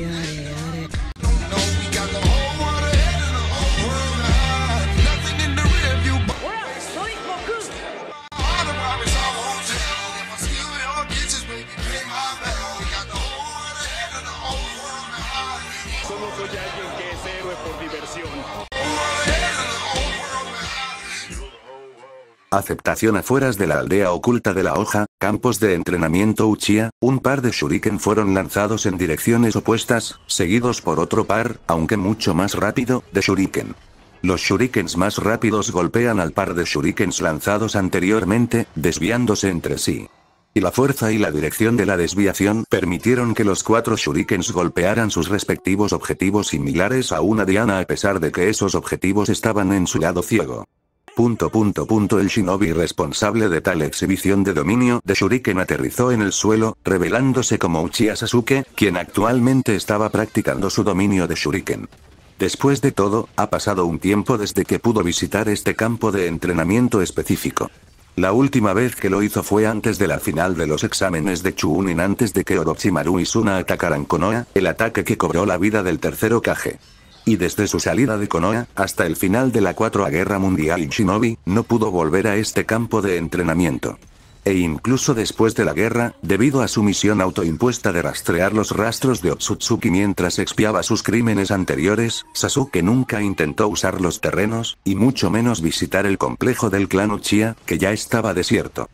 Yeah. Aceptación afueras de la aldea oculta de la hoja, campos de entrenamiento Uchiha, un par de shuriken fueron lanzados en direcciones opuestas, seguidos por otro par, aunque mucho más rápido, de shuriken. Los shurikens más rápidos golpean al par de shurikens lanzados anteriormente, desviándose entre sí. Y la fuerza y la dirección de la desviación permitieron que los cuatro shurikens golpearan sus respectivos objetivos similares a una diana a pesar de que esos objetivos estaban en su lado ciego el shinobi responsable de tal exhibición de dominio de Shuriken aterrizó en el suelo, revelándose como Uchiha Sasuke, quien actualmente estaba practicando su dominio de Shuriken. Después de todo, ha pasado un tiempo desde que pudo visitar este campo de entrenamiento específico. La última vez que lo hizo fue antes de la final de los exámenes de Chunin antes de que Orochimaru y Suna atacaran Konoha, el ataque que cobró la vida del tercero kage. Y desde su salida de Konoha, hasta el final de la Cuarta Guerra Mundial Shinobi, no pudo volver a este campo de entrenamiento. E incluso después de la guerra, debido a su misión autoimpuesta de rastrear los rastros de Otsutsuki mientras expiaba sus crímenes anteriores, Sasuke nunca intentó usar los terrenos, y mucho menos visitar el complejo del clan Uchiha, que ya estaba desierto.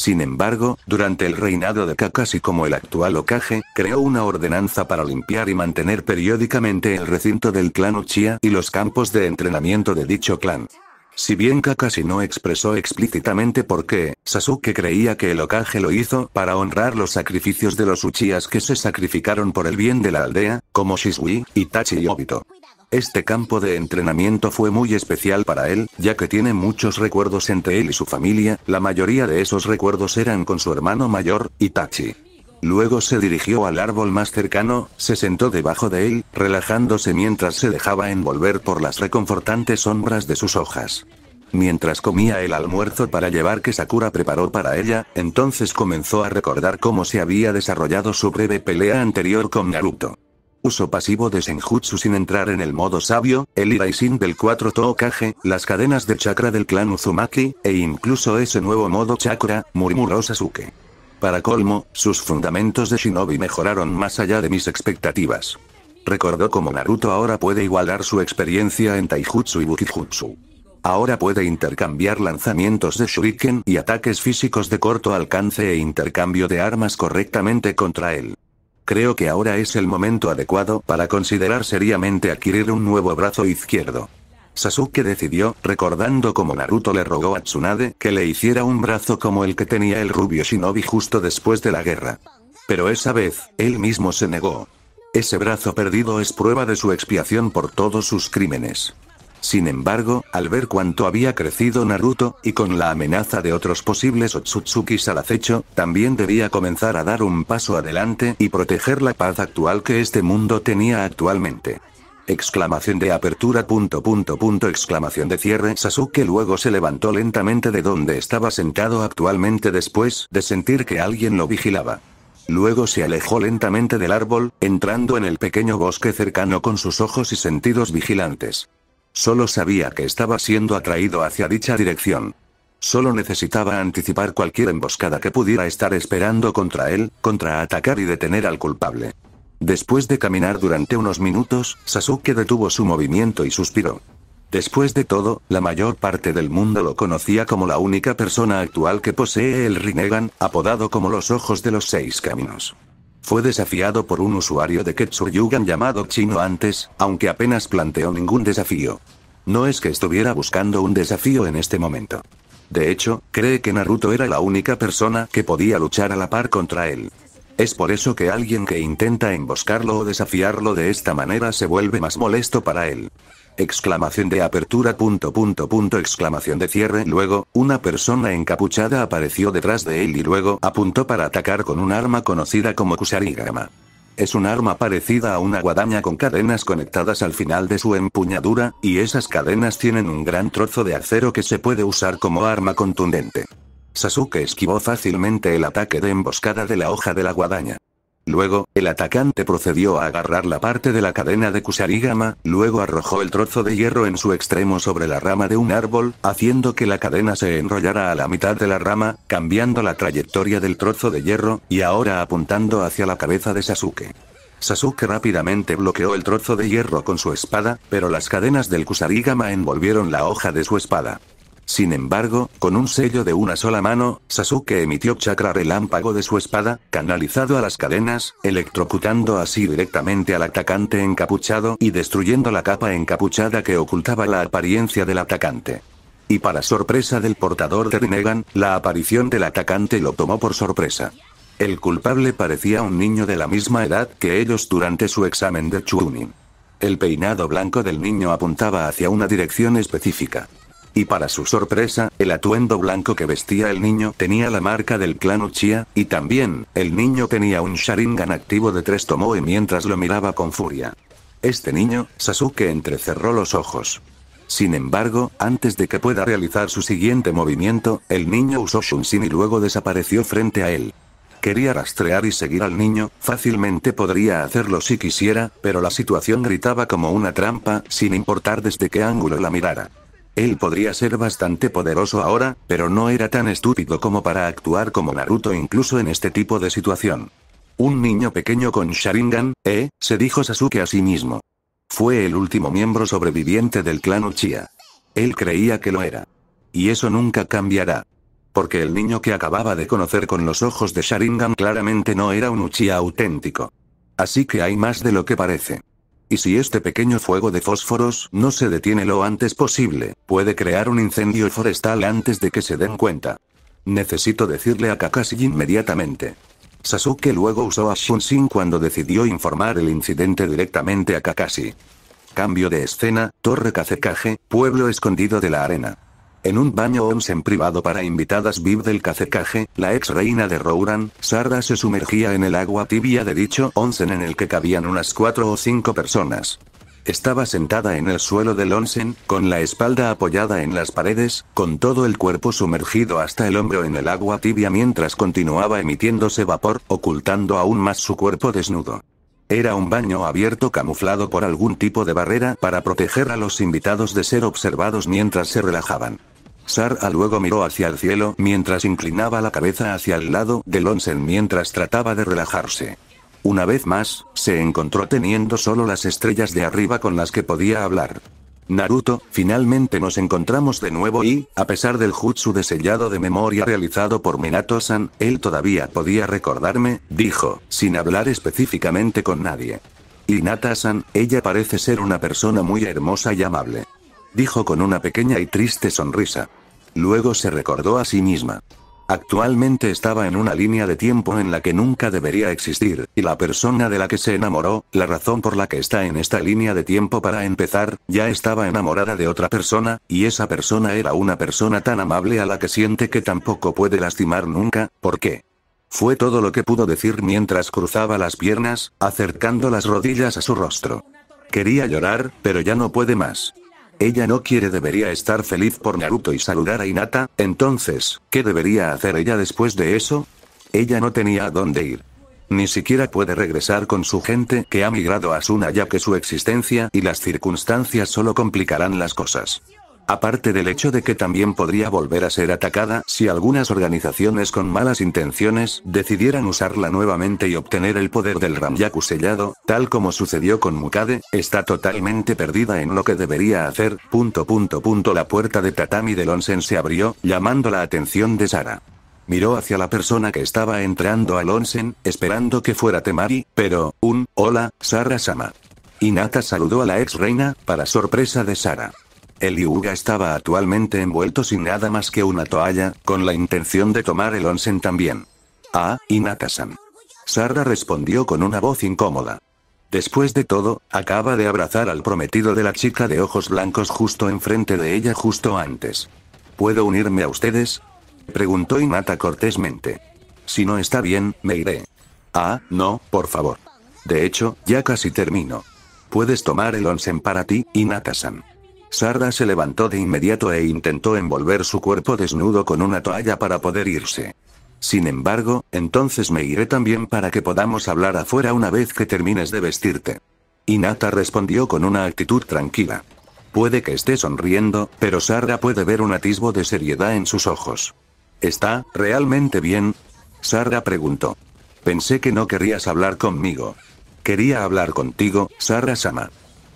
Sin embargo, durante el reinado de Kakashi como el actual Okage, creó una ordenanza para limpiar y mantener periódicamente el recinto del clan Uchiha y los campos de entrenamiento de dicho clan. Si bien Kakashi no expresó explícitamente por qué, Sasuke creía que el Okage lo hizo para honrar los sacrificios de los Uchiha que se sacrificaron por el bien de la aldea, como Shisui, Itachi y Obito. Este campo de entrenamiento fue muy especial para él, ya que tiene muchos recuerdos entre él y su familia, la mayoría de esos recuerdos eran con su hermano mayor, Itachi. Luego se dirigió al árbol más cercano, se sentó debajo de él, relajándose mientras se dejaba envolver por las reconfortantes sombras de sus hojas. Mientras comía el almuerzo para llevar que Sakura preparó para ella, entonces comenzó a recordar cómo se había desarrollado su breve pelea anterior con Naruto. Uso pasivo de Senjutsu sin entrar en el modo sabio, el Iraisin del 4 Tokage, las cadenas de chakra del clan Uzumaki, e incluso ese nuevo modo chakra, murmuró Sasuke. Para colmo, sus fundamentos de shinobi mejoraron más allá de mis expectativas. Recordó cómo Naruto ahora puede igualar su experiencia en Taijutsu y Bukijutsu. Ahora puede intercambiar lanzamientos de shuriken y ataques físicos de corto alcance e intercambio de armas correctamente contra él. Creo que ahora es el momento adecuado para considerar seriamente adquirir un nuevo brazo izquierdo. Sasuke decidió, recordando cómo Naruto le rogó a Tsunade que le hiciera un brazo como el que tenía el rubio shinobi justo después de la guerra. Pero esa vez, él mismo se negó. Ese brazo perdido es prueba de su expiación por todos sus crímenes. Sin embargo, al ver cuánto había crecido Naruto, y con la amenaza de otros posibles Otsutsukis al acecho, también debía comenzar a dar un paso adelante y proteger la paz actual que este mundo tenía actualmente. Exclamación de apertura punto exclamación de cierre Sasuke luego se levantó lentamente de donde estaba sentado actualmente después de sentir que alguien lo vigilaba. Luego se alejó lentamente del árbol, entrando en el pequeño bosque cercano con sus ojos y sentidos vigilantes. Solo sabía que estaba siendo atraído hacia dicha dirección. Solo necesitaba anticipar cualquier emboscada que pudiera estar esperando contra él, contra atacar y detener al culpable. Después de caminar durante unos minutos, Sasuke detuvo su movimiento y suspiró. Después de todo, la mayor parte del mundo lo conocía como la única persona actual que posee el Rinnegan, apodado como los ojos de los seis caminos. Fue desafiado por un usuario de Ketsuryugan llamado Chino antes, aunque apenas planteó ningún desafío. No es que estuviera buscando un desafío en este momento. De hecho, cree que Naruto era la única persona que podía luchar a la par contra él. Es por eso que alguien que intenta emboscarlo o desafiarlo de esta manera se vuelve más molesto para él. Exclamación de apertura exclamación de cierre luego, una persona encapuchada apareció detrás de él y luego apuntó para atacar con un arma conocida como Kusarigama. Es un arma parecida a una guadaña con cadenas conectadas al final de su empuñadura, y esas cadenas tienen un gran trozo de acero que se puede usar como arma contundente. Sasuke esquivó fácilmente el ataque de emboscada de la hoja de la guadaña. Luego, el atacante procedió a agarrar la parte de la cadena de Kusarigama, luego arrojó el trozo de hierro en su extremo sobre la rama de un árbol, haciendo que la cadena se enrollara a la mitad de la rama, cambiando la trayectoria del trozo de hierro, y ahora apuntando hacia la cabeza de Sasuke. Sasuke rápidamente bloqueó el trozo de hierro con su espada, pero las cadenas del Kusarigama envolvieron la hoja de su espada. Sin embargo, con un sello de una sola mano, Sasuke emitió chakra relámpago de su espada, canalizado a las cadenas, electrocutando así directamente al atacante encapuchado y destruyendo la capa encapuchada que ocultaba la apariencia del atacante. Y para sorpresa del portador de Rinnegan, la aparición del atacante lo tomó por sorpresa. El culpable parecía un niño de la misma edad que ellos durante su examen de Chunin. El peinado blanco del niño apuntaba hacia una dirección específica. Y para su sorpresa, el atuendo blanco que vestía el niño tenía la marca del clan Uchiha, y también, el niño tenía un Sharingan activo de tres Tomoe mientras lo miraba con furia. Este niño, Sasuke entrecerró los ojos. Sin embargo, antes de que pueda realizar su siguiente movimiento, el niño usó Shunshin y luego desapareció frente a él. Quería rastrear y seguir al niño, fácilmente podría hacerlo si quisiera, pero la situación gritaba como una trampa, sin importar desde qué ángulo la mirara. Él podría ser bastante poderoso ahora, pero no era tan estúpido como para actuar como Naruto incluso en este tipo de situación. Un niño pequeño con Sharingan, ¿eh? se dijo Sasuke a sí mismo. Fue el último miembro sobreviviente del clan Uchiha. Él creía que lo era. Y eso nunca cambiará. Porque el niño que acababa de conocer con los ojos de Sharingan claramente no era un Uchiha auténtico. Así que hay más de lo que parece. Y si este pequeño fuego de fósforos no se detiene lo antes posible, puede crear un incendio forestal antes de que se den cuenta. Necesito decirle a Kakashi inmediatamente. Sasuke luego usó a Shunshin cuando decidió informar el incidente directamente a Kakashi. Cambio de escena, Torre Kazekage, pueblo escondido de la arena. En un baño onsen privado para invitadas VIP del cacecaje, la ex reina de Rouran, Sarda se sumergía en el agua tibia de dicho onsen en el que cabían unas cuatro o cinco personas. Estaba sentada en el suelo del onsen, con la espalda apoyada en las paredes, con todo el cuerpo sumergido hasta el hombro en el agua tibia mientras continuaba emitiéndose vapor, ocultando aún más su cuerpo desnudo. Era un baño abierto camuflado por algún tipo de barrera para proteger a los invitados de ser observados mientras se relajaban. Sara luego miró hacia el cielo mientras inclinaba la cabeza hacia el lado de Lonsen mientras trataba de relajarse. Una vez más, se encontró teniendo solo las estrellas de arriba con las que podía hablar. Naruto, finalmente nos encontramos de nuevo y, a pesar del jutsu de sellado de memoria realizado por Minato-san, él todavía podía recordarme, dijo, sin hablar específicamente con nadie. Y san ella parece ser una persona muy hermosa y amable. Dijo con una pequeña y triste sonrisa. Luego se recordó a sí misma. Actualmente estaba en una línea de tiempo en la que nunca debería existir, y la persona de la que se enamoró, la razón por la que está en esta línea de tiempo para empezar, ya estaba enamorada de otra persona, y esa persona era una persona tan amable a la que siente que tampoco puede lastimar nunca, ¿por qué? Fue todo lo que pudo decir mientras cruzaba las piernas, acercando las rodillas a su rostro. Quería llorar, pero ya no puede más. Ella no quiere debería estar feliz por Naruto y saludar a Hinata, entonces, ¿qué debería hacer ella después de eso? Ella no tenía a dónde ir. Ni siquiera puede regresar con su gente que ha migrado a Suna ya que su existencia y las circunstancias solo complicarán las cosas. Aparte del hecho de que también podría volver a ser atacada si algunas organizaciones con malas intenciones decidieran usarla nuevamente y obtener el poder del Ramyaku sellado, tal como sucedió con Mukade, está totalmente perdida en lo que debería hacer, punto punto punto la puerta de tatami del onsen se abrió, llamando la atención de Sara. Miró hacia la persona que estaba entrando al onsen, esperando que fuera Temari, pero, un, hola, Sara-sama. Inata saludó a la ex reina, para sorpresa de Sara. El Yuga estaba actualmente envuelto sin nada más que una toalla, con la intención de tomar el onsen también. Ah, Inatasan. san Sarda respondió con una voz incómoda. Después de todo, acaba de abrazar al prometido de la chica de ojos blancos justo enfrente de ella justo antes. ¿Puedo unirme a ustedes? Preguntó Inata cortésmente. Si no está bien, me iré. Ah, no, por favor. De hecho, ya casi termino. Puedes tomar el onsen para ti, Inata-san. Sarda se levantó de inmediato e intentó envolver su cuerpo desnudo con una toalla para poder irse. Sin embargo, entonces me iré también para que podamos hablar afuera una vez que termines de vestirte. Inata respondió con una actitud tranquila. Puede que esté sonriendo, pero Sarda puede ver un atisbo de seriedad en sus ojos. ¿Está realmente bien? Sarda preguntó. Pensé que no querías hablar conmigo. Quería hablar contigo, Sarda Sama.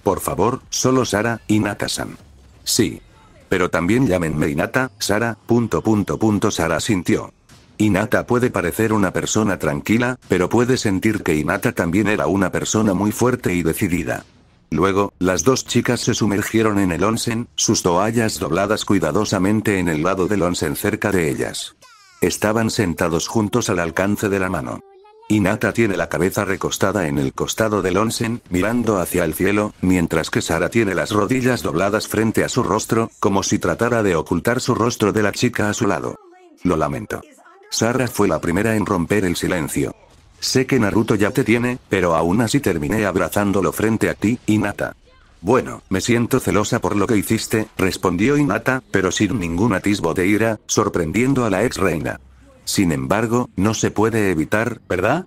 Por favor, solo Sara, Inata-san. Sí. Pero también llámenme Inata, Sara, punto punto punto Sara sintió. Inata puede parecer una persona tranquila, pero puede sentir que Inata también era una persona muy fuerte y decidida. Luego, las dos chicas se sumergieron en el onsen, sus toallas dobladas cuidadosamente en el lado del onsen cerca de ellas. Estaban sentados juntos al alcance de la mano. Inata tiene la cabeza recostada en el costado del onsen, mirando hacia el cielo, mientras que Sara tiene las rodillas dobladas frente a su rostro, como si tratara de ocultar su rostro de la chica a su lado. Lo lamento. Sara fue la primera en romper el silencio. Sé que Naruto ya te tiene, pero aún así terminé abrazándolo frente a ti, Inata. Bueno, me siento celosa por lo que hiciste, respondió Inata, pero sin ningún atisbo de ira, sorprendiendo a la ex reina. Sin embargo, no se puede evitar, ¿verdad?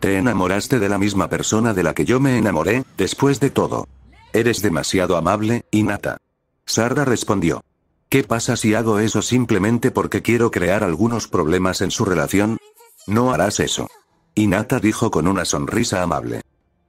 Te enamoraste de la misma persona de la que yo me enamoré, después de todo. Eres demasiado amable, Inata. Sarda respondió. ¿Qué pasa si hago eso simplemente porque quiero crear algunos problemas en su relación? No harás eso. Inata dijo con una sonrisa amable.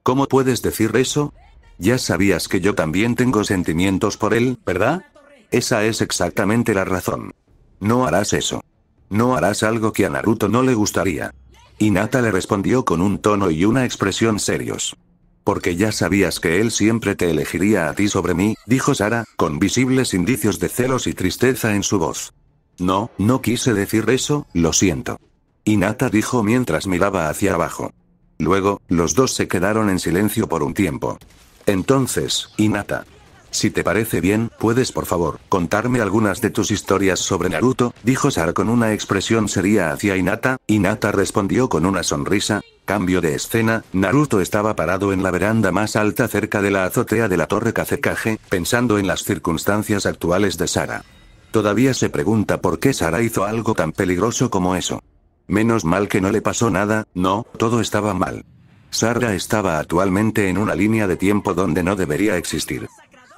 ¿Cómo puedes decir eso? Ya sabías que yo también tengo sentimientos por él, ¿verdad? Esa es exactamente la razón. No harás eso. No harás algo que a Naruto no le gustaría. Inata le respondió con un tono y una expresión serios. Porque ya sabías que él siempre te elegiría a ti sobre mí, dijo Sara, con visibles indicios de celos y tristeza en su voz. No, no quise decir eso, lo siento. Inata dijo mientras miraba hacia abajo. Luego, los dos se quedaron en silencio por un tiempo. Entonces, Inata. Si te parece bien, puedes por favor, contarme algunas de tus historias sobre Naruto, dijo Sara con una expresión seria hacia Hinata, Inata respondió con una sonrisa. Cambio de escena, Naruto estaba parado en la veranda más alta cerca de la azotea de la torre Kazekage, pensando en las circunstancias actuales de Sara. Todavía se pregunta por qué Sara hizo algo tan peligroso como eso. Menos mal que no le pasó nada, no, todo estaba mal. Sara estaba actualmente en una línea de tiempo donde no debería existir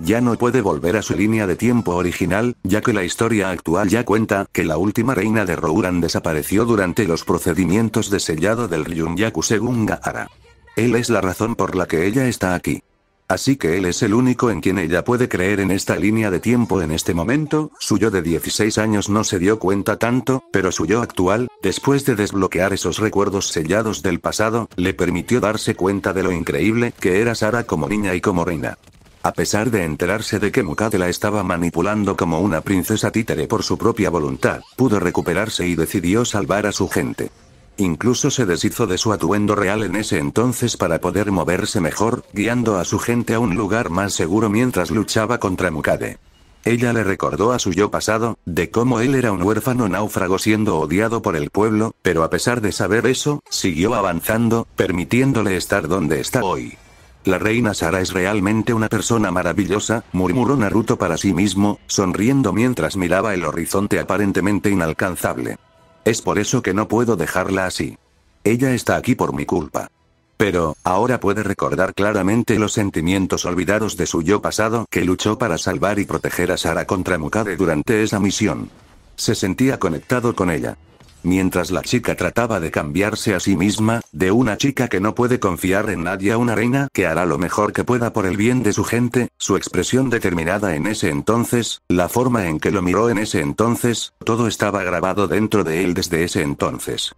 ya no puede volver a su línea de tiempo original, ya que la historia actual ya cuenta que la última reina de Rouran desapareció durante los procedimientos de sellado del Ryunyaku según Gaara. Él es la razón por la que ella está aquí. Así que él es el único en quien ella puede creer en esta línea de tiempo en este momento, su yo de 16 años no se dio cuenta tanto, pero su yo actual, después de desbloquear esos recuerdos sellados del pasado, le permitió darse cuenta de lo increíble que era Sara como niña y como reina. A pesar de enterarse de que Mukade la estaba manipulando como una princesa títere por su propia voluntad, pudo recuperarse y decidió salvar a su gente. Incluso se deshizo de su atuendo real en ese entonces para poder moverse mejor, guiando a su gente a un lugar más seguro mientras luchaba contra Mukade. Ella le recordó a su yo pasado, de cómo él era un huérfano náufrago siendo odiado por el pueblo, pero a pesar de saber eso, siguió avanzando, permitiéndole estar donde está hoy. La reina Sara es realmente una persona maravillosa, murmuró Naruto para sí mismo, sonriendo mientras miraba el horizonte aparentemente inalcanzable. Es por eso que no puedo dejarla así. Ella está aquí por mi culpa. Pero, ahora puede recordar claramente los sentimientos olvidados de su yo pasado que luchó para salvar y proteger a Sara contra Mukade durante esa misión. Se sentía conectado con ella. Mientras la chica trataba de cambiarse a sí misma, de una chica que no puede confiar en nadie a una reina que hará lo mejor que pueda por el bien de su gente, su expresión determinada en ese entonces, la forma en que lo miró en ese entonces, todo estaba grabado dentro de él desde ese entonces.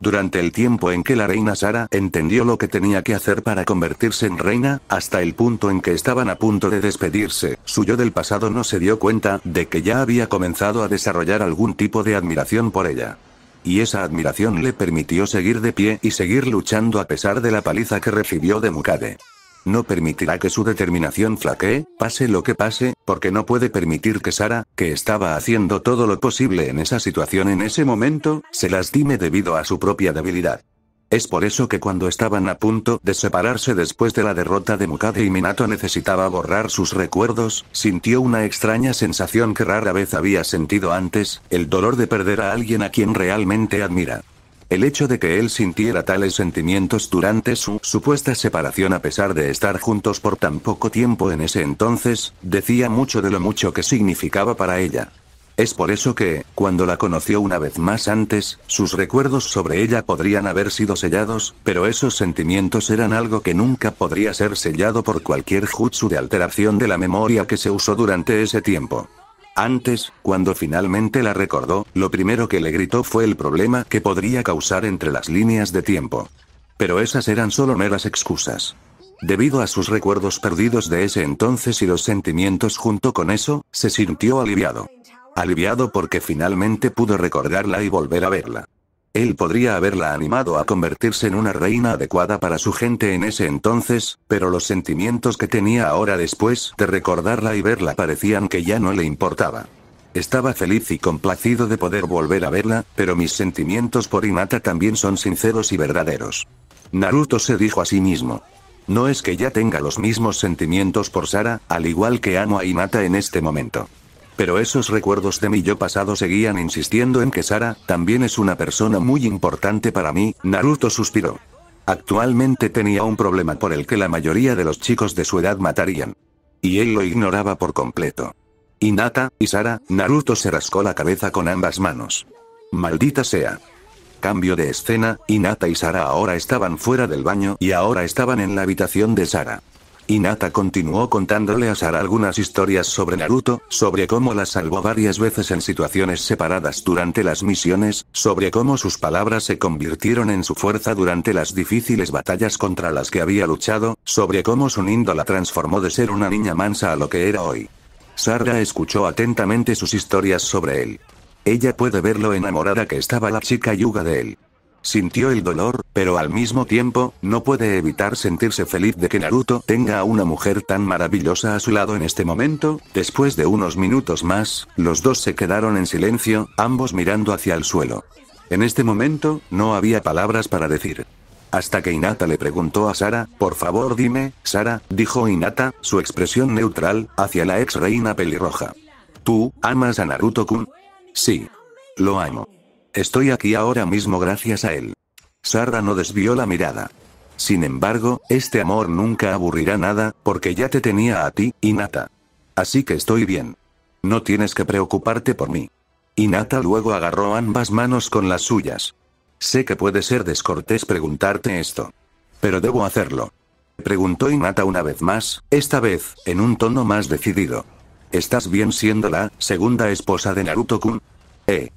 Durante el tiempo en que la reina Sara entendió lo que tenía que hacer para convertirse en reina, hasta el punto en que estaban a punto de despedirse, su yo del pasado no se dio cuenta de que ya había comenzado a desarrollar algún tipo de admiración por ella y esa admiración le permitió seguir de pie y seguir luchando a pesar de la paliza que recibió de Mukade. No permitirá que su determinación flaquee, pase lo que pase, porque no puede permitir que Sara, que estaba haciendo todo lo posible en esa situación en ese momento, se lastime debido a su propia debilidad. Es por eso que cuando estaban a punto de separarse después de la derrota de Mukade y Minato necesitaba borrar sus recuerdos, sintió una extraña sensación que rara vez había sentido antes, el dolor de perder a alguien a quien realmente admira. El hecho de que él sintiera tales sentimientos durante su supuesta separación a pesar de estar juntos por tan poco tiempo en ese entonces, decía mucho de lo mucho que significaba para ella. Es por eso que, cuando la conoció una vez más antes, sus recuerdos sobre ella podrían haber sido sellados, pero esos sentimientos eran algo que nunca podría ser sellado por cualquier jutsu de alteración de la memoria que se usó durante ese tiempo. Antes, cuando finalmente la recordó, lo primero que le gritó fue el problema que podría causar entre las líneas de tiempo. Pero esas eran solo meras excusas. Debido a sus recuerdos perdidos de ese entonces y los sentimientos junto con eso, se sintió aliviado aliviado porque finalmente pudo recordarla y volver a verla. Él podría haberla animado a convertirse en una reina adecuada para su gente en ese entonces, pero los sentimientos que tenía ahora después de recordarla y verla parecían que ya no le importaba. Estaba feliz y complacido de poder volver a verla, pero mis sentimientos por Hinata también son sinceros y verdaderos. Naruto se dijo a sí mismo. No es que ya tenga los mismos sentimientos por Sara, al igual que amo a Hinata en este momento. Pero esos recuerdos de mi yo pasado seguían insistiendo en que Sara, también es una persona muy importante para mí, Naruto suspiró. Actualmente tenía un problema por el que la mayoría de los chicos de su edad matarían. Y él lo ignoraba por completo. Inata y Sara, Naruto se rascó la cabeza con ambas manos. Maldita sea. Cambio de escena, Inata y Sara ahora estaban fuera del baño y ahora estaban en la habitación de Sara. Inata continuó contándole a Sara algunas historias sobre Naruto, sobre cómo la salvó varias veces en situaciones separadas durante las misiones, sobre cómo sus palabras se convirtieron en su fuerza durante las difíciles batallas contra las que había luchado, sobre cómo su la transformó de ser una niña mansa a lo que era hoy. Sara escuchó atentamente sus historias sobre él. Ella puede ver lo enamorada que estaba la chica Yuga de él. Sintió el dolor, pero al mismo tiempo, no puede evitar sentirse feliz de que Naruto tenga a una mujer tan maravillosa a su lado en este momento. Después de unos minutos más, los dos se quedaron en silencio, ambos mirando hacia el suelo. En este momento, no había palabras para decir. Hasta que Inata le preguntó a Sara, por favor dime, Sara, dijo Inata, su expresión neutral, hacia la ex reina pelirroja. ¿Tú, amas a Naruto-kun? Sí. Lo amo. Estoy aquí ahora mismo gracias a él. Sara no desvió la mirada. Sin embargo, este amor nunca aburrirá nada, porque ya te tenía a ti, Inata. Así que estoy bien. No tienes que preocuparte por mí. Inata luego agarró ambas manos con las suyas. Sé que puede ser descortés preguntarte esto. Pero debo hacerlo. Preguntó Inata una vez más, esta vez, en un tono más decidido. ¿Estás bien siendo la segunda esposa de Naruto-kun? Eh.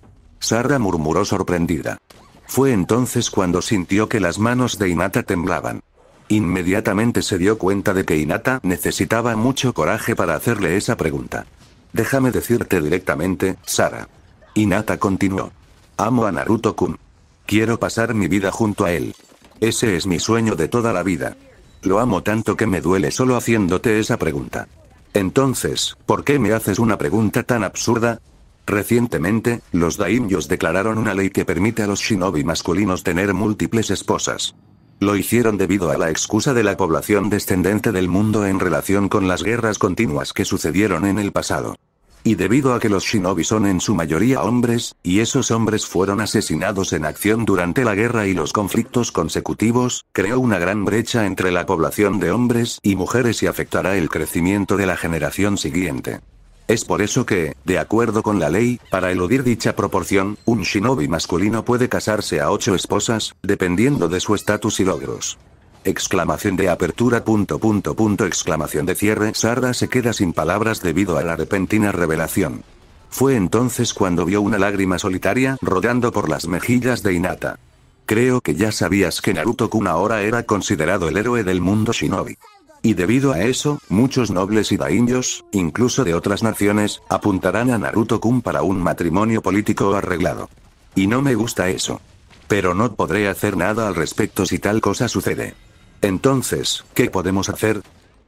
Sara murmuró sorprendida. Fue entonces cuando sintió que las manos de Inata temblaban. Inmediatamente se dio cuenta de que Inata necesitaba mucho coraje para hacerle esa pregunta. Déjame decirte directamente, Sara. Inata continuó. Amo a Naruto-kun. Quiero pasar mi vida junto a él. Ese es mi sueño de toda la vida. Lo amo tanto que me duele solo haciéndote esa pregunta. Entonces, ¿por qué me haces una pregunta tan absurda? Recientemente, los daimyos declararon una ley que permite a los shinobi masculinos tener múltiples esposas. Lo hicieron debido a la excusa de la población descendente del mundo en relación con las guerras continuas que sucedieron en el pasado. Y debido a que los shinobi son en su mayoría hombres, y esos hombres fueron asesinados en acción durante la guerra y los conflictos consecutivos, creó una gran brecha entre la población de hombres y mujeres y afectará el crecimiento de la generación siguiente. Es por eso que, de acuerdo con la ley, para eludir dicha proporción, un shinobi masculino puede casarse a ocho esposas, dependiendo de su estatus y logros. Exclamación de apertura punto punto punto exclamación de cierre Sarda se queda sin palabras debido a la repentina revelación. Fue entonces cuando vio una lágrima solitaria rodando por las mejillas de Inata. Creo que ya sabías que Naruto-kun ahora era considerado el héroe del mundo shinobi. Y debido a eso, muchos nobles y daimios, incluso de otras naciones, apuntarán a Naruto-kun para un matrimonio político arreglado. Y no me gusta eso. Pero no podré hacer nada al respecto si tal cosa sucede. Entonces, ¿qué podemos hacer?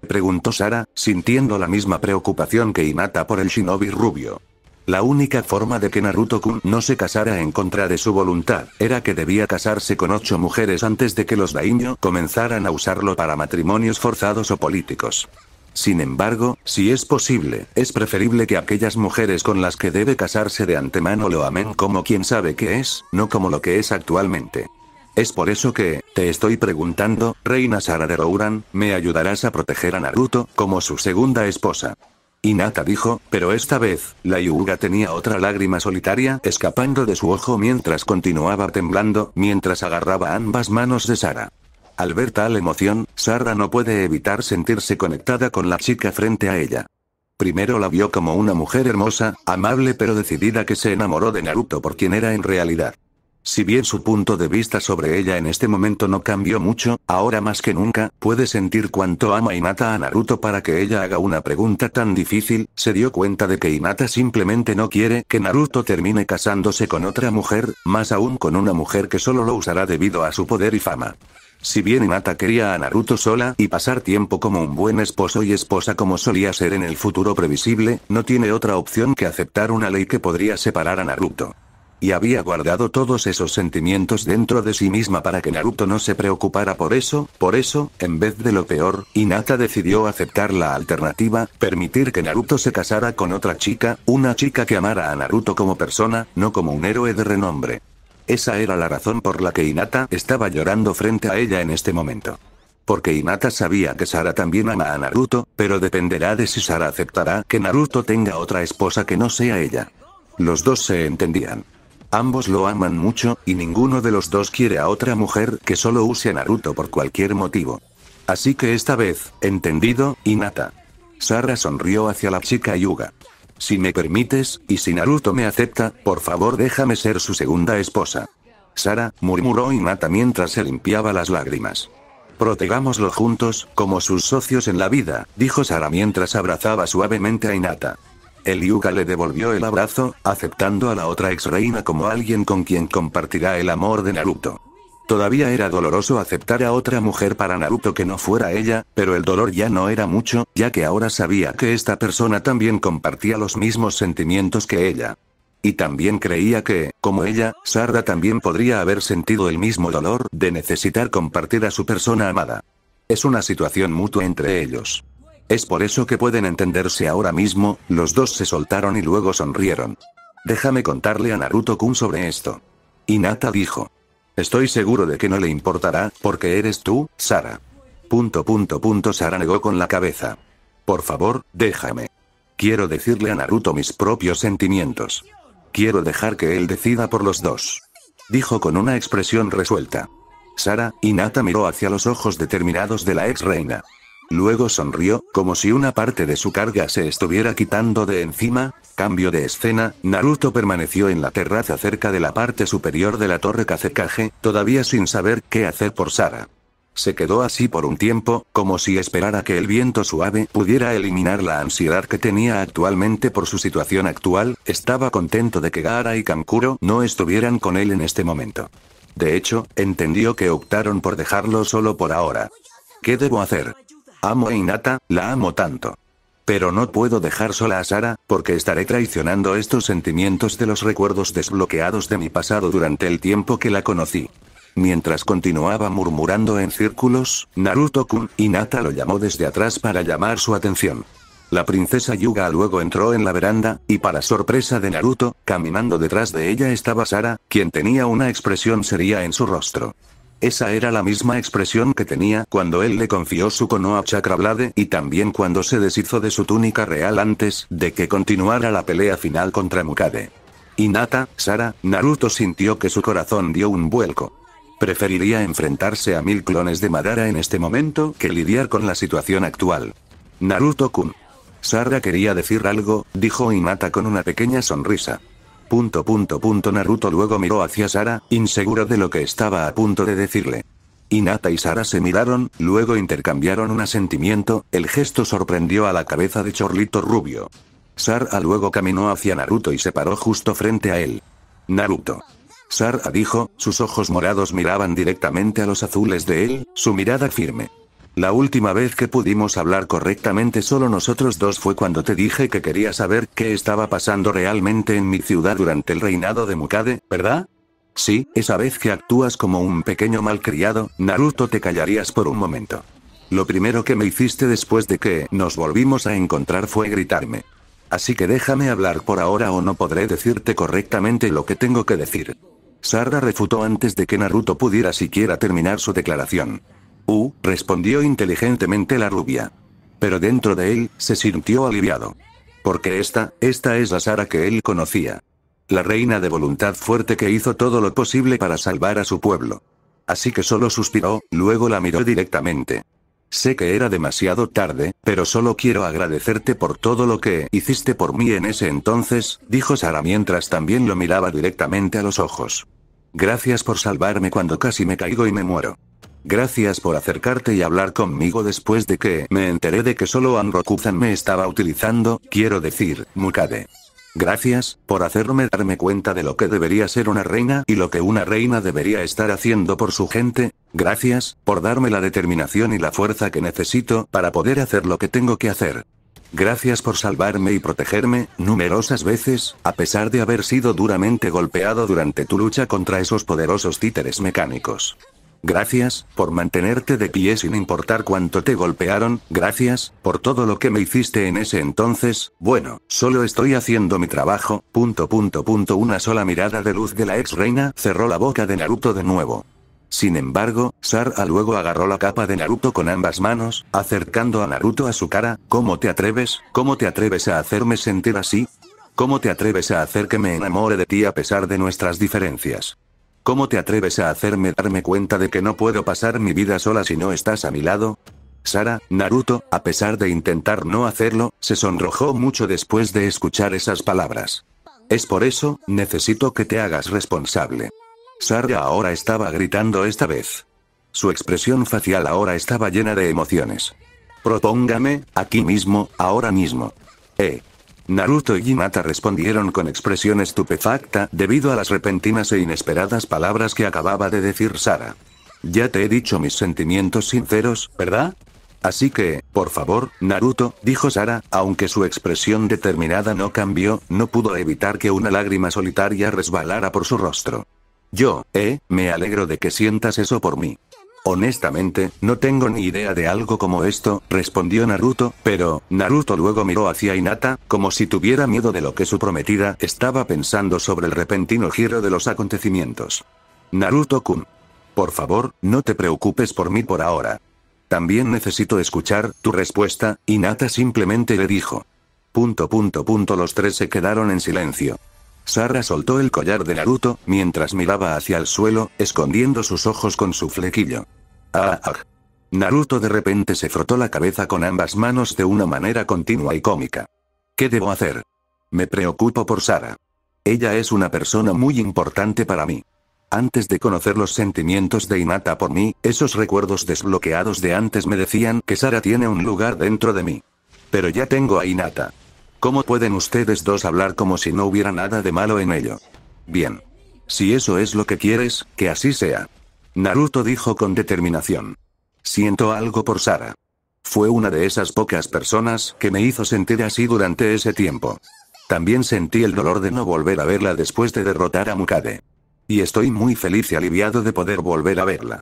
Preguntó Sara, sintiendo la misma preocupación que Inata por el shinobi rubio. La única forma de que Naruto-kun no se casara en contra de su voluntad, era que debía casarse con ocho mujeres antes de que los daimyo comenzaran a usarlo para matrimonios forzados o políticos. Sin embargo, si es posible, es preferible que aquellas mujeres con las que debe casarse de antemano lo amen como quien sabe que es, no como lo que es actualmente. Es por eso que, te estoy preguntando, reina Sara de Rouran, ¿me ayudarás a proteger a Naruto como su segunda esposa? Inata dijo, pero esta vez, la Yuga tenía otra lágrima solitaria escapando de su ojo mientras continuaba temblando, mientras agarraba ambas manos de Sara. Al ver tal emoción, Sara no puede evitar sentirse conectada con la chica frente a ella. Primero la vio como una mujer hermosa, amable pero decidida que se enamoró de Naruto por quien era en realidad. Si bien su punto de vista sobre ella en este momento no cambió mucho, ahora más que nunca, puede sentir cuánto ama Inata a Naruto para que ella haga una pregunta tan difícil, se dio cuenta de que Inata simplemente no quiere que Naruto termine casándose con otra mujer, más aún con una mujer que solo lo usará debido a su poder y fama. Si bien Inata quería a Naruto sola y pasar tiempo como un buen esposo y esposa como solía ser en el futuro previsible, no tiene otra opción que aceptar una ley que podría separar a Naruto y había guardado todos esos sentimientos dentro de sí misma para que Naruto no se preocupara por eso, por eso, en vez de lo peor, Hinata decidió aceptar la alternativa, permitir que Naruto se casara con otra chica, una chica que amara a Naruto como persona, no como un héroe de renombre. Esa era la razón por la que inata estaba llorando frente a ella en este momento. Porque inata sabía que Sara también ama a Naruto, pero dependerá de si Sara aceptará que Naruto tenga otra esposa que no sea ella. Los dos se entendían. Ambos lo aman mucho, y ninguno de los dos quiere a otra mujer que solo use a Naruto por cualquier motivo. Así que esta vez, entendido, Inata. Sara sonrió hacia la chica Yuga. Si me permites, y si Naruto me acepta, por favor déjame ser su segunda esposa. Sara, murmuró Hinata mientras se limpiaba las lágrimas. Protegámoslo juntos, como sus socios en la vida, dijo Sara mientras abrazaba suavemente a Inata. Eliuka le devolvió el abrazo, aceptando a la otra ex reina como alguien con quien compartirá el amor de Naruto. Todavía era doloroso aceptar a otra mujer para Naruto que no fuera ella, pero el dolor ya no era mucho, ya que ahora sabía que esta persona también compartía los mismos sentimientos que ella. Y también creía que, como ella, Sarda también podría haber sentido el mismo dolor de necesitar compartir a su persona amada. Es una situación mutua entre ellos. Es por eso que pueden entenderse ahora mismo, los dos se soltaron y luego sonrieron. Déjame contarle a Naruto-kun sobre esto. Inata dijo. Estoy seguro de que no le importará, porque eres tú, Sara. Punto punto punto Sara negó con la cabeza. Por favor, déjame. Quiero decirle a Naruto mis propios sentimientos. Quiero dejar que él decida por los dos. Dijo con una expresión resuelta. Sara, Inata miró hacia los ojos determinados de la ex reina. Luego sonrió, como si una parte de su carga se estuviera quitando de encima. Cambio de escena, Naruto permaneció en la terraza cerca de la parte superior de la torre Kazekage, todavía sin saber qué hacer por Sara. Se quedó así por un tiempo, como si esperara que el viento suave pudiera eliminar la ansiedad que tenía actualmente por su situación actual, estaba contento de que Gaara y Kankuro no estuvieran con él en este momento. De hecho, entendió que optaron por dejarlo solo por ahora. ¿Qué debo hacer? Amo a Inata, la amo tanto. Pero no puedo dejar sola a Sara, porque estaré traicionando estos sentimientos de los recuerdos desbloqueados de mi pasado durante el tiempo que la conocí. Mientras continuaba murmurando en círculos, Naruto-kun, Inata lo llamó desde atrás para llamar su atención. La princesa Yuga luego entró en la veranda, y para sorpresa de Naruto, caminando detrás de ella estaba Sara, quien tenía una expresión seria en su rostro. Esa era la misma expresión que tenía cuando él le confió su cono a Chakrablade y también cuando se deshizo de su túnica real antes de que continuara la pelea final contra Mukade. Inata, Sara, Naruto sintió que su corazón dio un vuelco. Preferiría enfrentarse a mil clones de Madara en este momento que lidiar con la situación actual. Naruto-kun. Sara quería decir algo, dijo Inata con una pequeña sonrisa. Punto punto punto Naruto luego miró hacia Sara, inseguro de lo que estaba a punto de decirle. Hinata y Sara se miraron, luego intercambiaron un asentimiento, el gesto sorprendió a la cabeza de Chorlito Rubio. Sara luego caminó hacia Naruto y se paró justo frente a él. Naruto. Sara dijo, sus ojos morados miraban directamente a los azules de él, su mirada firme. La última vez que pudimos hablar correctamente solo nosotros dos fue cuando te dije que quería saber qué estaba pasando realmente en mi ciudad durante el reinado de Mukade, ¿verdad? Sí, esa vez que actúas como un pequeño malcriado, Naruto te callarías por un momento. Lo primero que me hiciste después de que nos volvimos a encontrar fue gritarme. Así que déjame hablar por ahora o no podré decirte correctamente lo que tengo que decir. Sarda refutó antes de que Naruto pudiera siquiera terminar su declaración. Uh, respondió inteligentemente la rubia. Pero dentro de él, se sintió aliviado. Porque esta, esta es la Sara que él conocía. La reina de voluntad fuerte que hizo todo lo posible para salvar a su pueblo. Así que solo suspiró, luego la miró directamente. Sé que era demasiado tarde, pero solo quiero agradecerte por todo lo que hiciste por mí en ese entonces, dijo Sara mientras también lo miraba directamente a los ojos. Gracias por salvarme cuando casi me caigo y me muero. Gracias por acercarte y hablar conmigo después de que me enteré de que solo Anrokuzan me estaba utilizando, quiero decir, Mukade. Gracias, por hacerme darme cuenta de lo que debería ser una reina y lo que una reina debería estar haciendo por su gente. Gracias, por darme la determinación y la fuerza que necesito para poder hacer lo que tengo que hacer. Gracias por salvarme y protegerme, numerosas veces, a pesar de haber sido duramente golpeado durante tu lucha contra esos poderosos títeres mecánicos gracias, por mantenerte de pie sin importar cuánto te golpearon, gracias, por todo lo que me hiciste en ese entonces, bueno, solo estoy haciendo mi trabajo, punto punto una sola mirada de luz de la ex reina cerró la boca de Naruto de nuevo. Sin embargo, Sara luego agarró la capa de Naruto con ambas manos, acercando a Naruto a su cara, ¿cómo te atreves? ¿Cómo te atreves a hacerme sentir así? ¿Cómo te atreves a hacer que me enamore de ti a pesar de nuestras diferencias? ¿Cómo te atreves a hacerme darme cuenta de que no puedo pasar mi vida sola si no estás a mi lado? Sara, Naruto, a pesar de intentar no hacerlo, se sonrojó mucho después de escuchar esas palabras. Es por eso, necesito que te hagas responsable. Sara ahora estaba gritando esta vez. Su expresión facial ahora estaba llena de emociones. Propóngame, aquí mismo, ahora mismo. Eh, Naruto y Hinata respondieron con expresión estupefacta debido a las repentinas e inesperadas palabras que acababa de decir Sara. Ya te he dicho mis sentimientos sinceros, ¿verdad? Así que, por favor, Naruto, dijo Sara, aunque su expresión determinada no cambió, no pudo evitar que una lágrima solitaria resbalara por su rostro. Yo, eh, me alegro de que sientas eso por mí. Honestamente, no tengo ni idea de algo como esto, respondió Naruto, pero, Naruto luego miró hacia Hinata, como si tuviera miedo de lo que su prometida estaba pensando sobre el repentino giro de los acontecimientos. Naruto-kun. Por favor, no te preocupes por mí por ahora. También necesito escuchar tu respuesta, Hinata simplemente le dijo. Punto punto punto los tres se quedaron en silencio. Sara soltó el collar de Naruto, mientras miraba hacia el suelo, escondiendo sus ojos con su flequillo. Ah, ah, Naruto de repente se frotó la cabeza con ambas manos de una manera continua y cómica. ¿Qué debo hacer? Me preocupo por Sara. Ella es una persona muy importante para mí. Antes de conocer los sentimientos de Inata por mí, esos recuerdos desbloqueados de antes me decían que Sara tiene un lugar dentro de mí. Pero ya tengo a Inata. ¿Cómo pueden ustedes dos hablar como si no hubiera nada de malo en ello? Bien. Si eso es lo que quieres, que así sea. Naruto dijo con determinación. Siento algo por Sara. Fue una de esas pocas personas que me hizo sentir así durante ese tiempo. También sentí el dolor de no volver a verla después de derrotar a Mukade. Y estoy muy feliz y aliviado de poder volver a verla.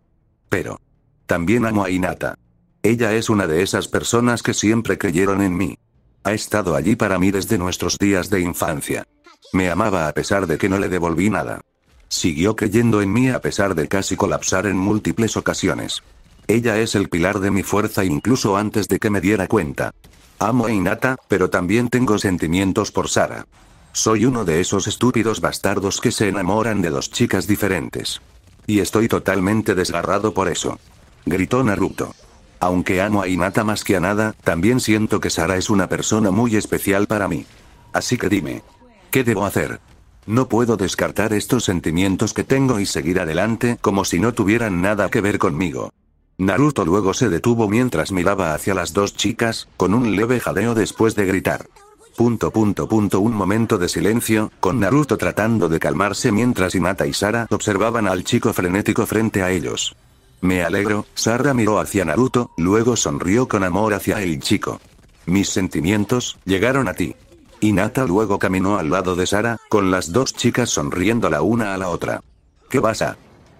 Pero. También amo a Inata. Ella es una de esas personas que siempre creyeron en mí. Ha estado allí para mí desde nuestros días de infancia. Me amaba a pesar de que no le devolví nada. Siguió creyendo en mí a pesar de casi colapsar en múltiples ocasiones. Ella es el pilar de mi fuerza incluso antes de que me diera cuenta. Amo a Inata, pero también tengo sentimientos por Sara. Soy uno de esos estúpidos bastardos que se enamoran de dos chicas diferentes. Y estoy totalmente desgarrado por eso. Gritó Naruto. Aunque amo a Hinata más que a nada, también siento que Sara es una persona muy especial para mí. Así que dime. ¿Qué debo hacer? No puedo descartar estos sentimientos que tengo y seguir adelante como si no tuvieran nada que ver conmigo. Naruto luego se detuvo mientras miraba hacia las dos chicas, con un leve jadeo después de gritar. Punto punto punto un momento de silencio, con Naruto tratando de calmarse mientras Hinata y Sara observaban al chico frenético frente a ellos. Me alegro, Sara miró hacia Naruto, luego sonrió con amor hacia el chico. Mis sentimientos, llegaron a ti. Inata luego caminó al lado de Sara, con las dos chicas sonriendo la una a la otra. ¿Qué pasa?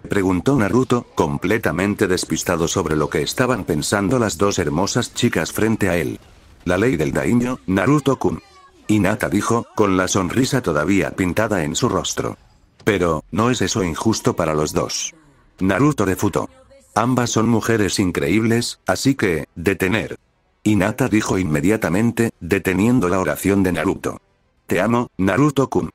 Preguntó Naruto, completamente despistado sobre lo que estaban pensando las dos hermosas chicas frente a él. La ley del daimyo, Naruto-kun. Inata dijo, con la sonrisa todavía pintada en su rostro. Pero, ¿no es eso injusto para los dos? Naruto refutó. Ambas son mujeres increíbles, así que, detener. Inata dijo inmediatamente, deteniendo la oración de Naruto. Te amo, Naruto-kun.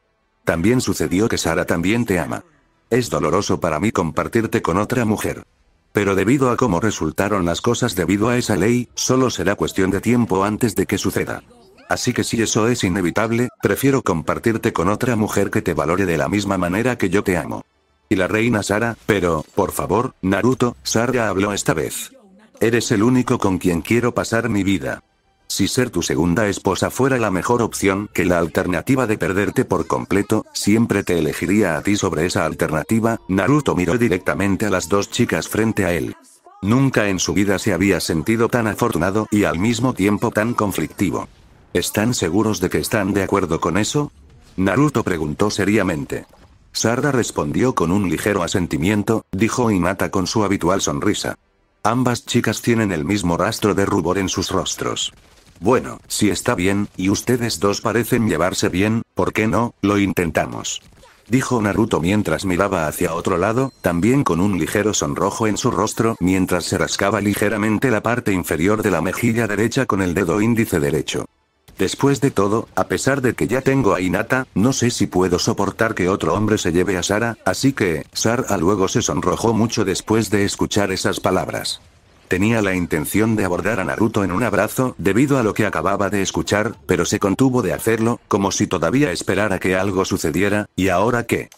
También sucedió que Sara también te ama. Es doloroso para mí compartirte con otra mujer. Pero debido a cómo resultaron las cosas debido a esa ley, solo será cuestión de tiempo antes de que suceda. Así que si eso es inevitable, prefiero compartirte con otra mujer que te valore de la misma manera que yo te amo. Y la reina Sara, pero, por favor, Naruto, Sara habló esta vez. Eres el único con quien quiero pasar mi vida. Si ser tu segunda esposa fuera la mejor opción que la alternativa de perderte por completo, siempre te elegiría a ti sobre esa alternativa, Naruto miró directamente a las dos chicas frente a él. Nunca en su vida se había sentido tan afortunado y al mismo tiempo tan conflictivo. ¿Están seguros de que están de acuerdo con eso? Naruto preguntó seriamente. Sarda respondió con un ligero asentimiento, dijo Inata con su habitual sonrisa. Ambas chicas tienen el mismo rastro de rubor en sus rostros. Bueno, si está bien, y ustedes dos parecen llevarse bien, ¿por qué no? Lo intentamos. Dijo Naruto mientras miraba hacia otro lado, también con un ligero sonrojo en su rostro mientras se rascaba ligeramente la parte inferior de la mejilla derecha con el dedo índice derecho. Después de todo, a pesar de que ya tengo a Inata, no sé si puedo soportar que otro hombre se lleve a Sara, así que, Sara luego se sonrojó mucho después de escuchar esas palabras. Tenía la intención de abordar a Naruto en un abrazo debido a lo que acababa de escuchar, pero se contuvo de hacerlo, como si todavía esperara que algo sucediera, y ahora qué.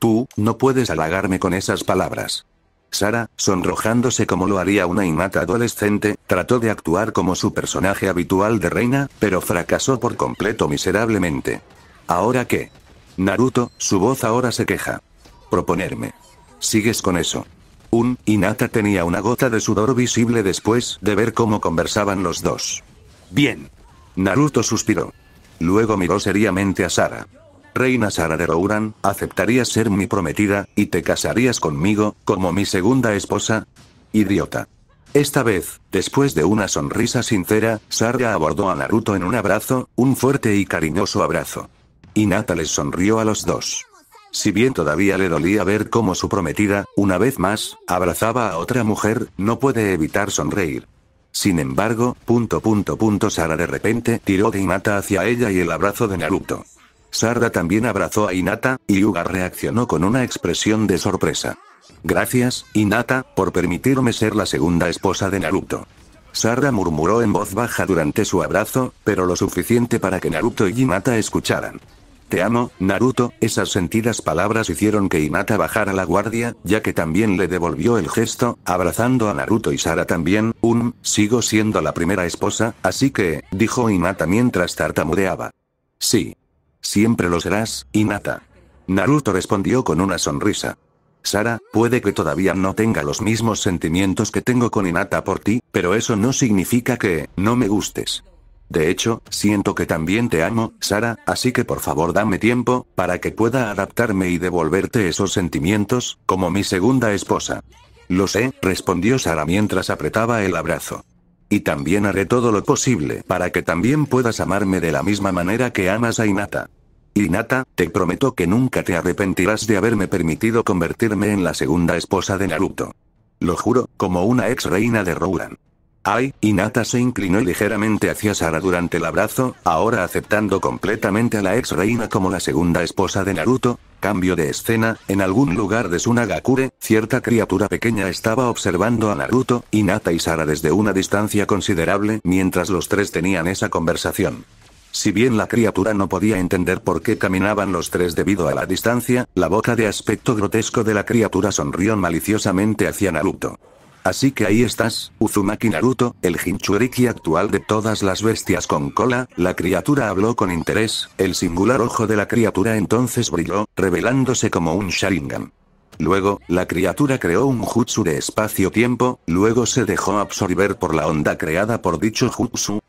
Tú, no puedes halagarme con esas palabras. Sara, sonrojándose como lo haría una Inata adolescente, trató de actuar como su personaje habitual de reina, pero fracasó por completo miserablemente. ¿Ahora qué? Naruto, su voz ahora se queja. Proponerme. ¿Sigues con eso? Un, Inata tenía una gota de sudor visible después de ver cómo conversaban los dos. Bien. Naruto suspiró. Luego miró seriamente a Sara. Reina Sara de Rouran, ¿aceptarías ser mi prometida, y te casarías conmigo, como mi segunda esposa? Idiota. Esta vez, después de una sonrisa sincera, Sara abordó a Naruto en un abrazo, un fuerte y cariñoso abrazo. Inata les sonrió a los dos. Si bien todavía le dolía ver cómo su prometida, una vez más, abrazaba a otra mujer, no puede evitar sonreír. Sin embargo, punto punto punto Sara de repente tiró de Inata hacia ella y el abrazo de Naruto. Sarda también abrazó a Inata, y Yuga reaccionó con una expresión de sorpresa. Gracias, Inata, por permitirme ser la segunda esposa de Naruto. Sarda murmuró en voz baja durante su abrazo, pero lo suficiente para que Naruto y Inata escucharan. Te amo, Naruto, esas sentidas palabras hicieron que Inata bajara la guardia, ya que también le devolvió el gesto, abrazando a Naruto y Sara también, un, sigo siendo la primera esposa, así que, dijo Inata mientras tartamudeaba. Sí, Siempre lo serás, Inata. Naruto respondió con una sonrisa. Sara, puede que todavía no tenga los mismos sentimientos que tengo con Inata por ti, pero eso no significa que, no me gustes. De hecho, siento que también te amo, Sara, así que por favor dame tiempo, para que pueda adaptarme y devolverte esos sentimientos, como mi segunda esposa. Lo sé, respondió Sara mientras apretaba el abrazo. Y también haré todo lo posible para que también puedas amarme de la misma manera que amas a Inata. Inata, te prometo que nunca te arrepentirás de haberme permitido convertirme en la segunda esposa de Naruto. Lo juro, como una ex reina de Rowland. Ay, Inata se inclinó ligeramente hacia Sara durante el abrazo, ahora aceptando completamente a la ex reina como la segunda esposa de Naruto. Cambio de escena, en algún lugar de Sunagakure, cierta criatura pequeña estaba observando a Naruto, Inata y Sara desde una distancia considerable mientras los tres tenían esa conversación. Si bien la criatura no podía entender por qué caminaban los tres debido a la distancia, la boca de aspecto grotesco de la criatura sonrió maliciosamente hacia Naruto. Así que ahí estás, Uzumaki Naruto, el Jinchuriki actual de todas las bestias con cola, la criatura habló con interés, el singular ojo de la criatura entonces brilló, revelándose como un Sharingan. Luego, la criatura creó un jutsu de espacio-tiempo, luego se dejó absorber por la onda creada por dicho jutsu,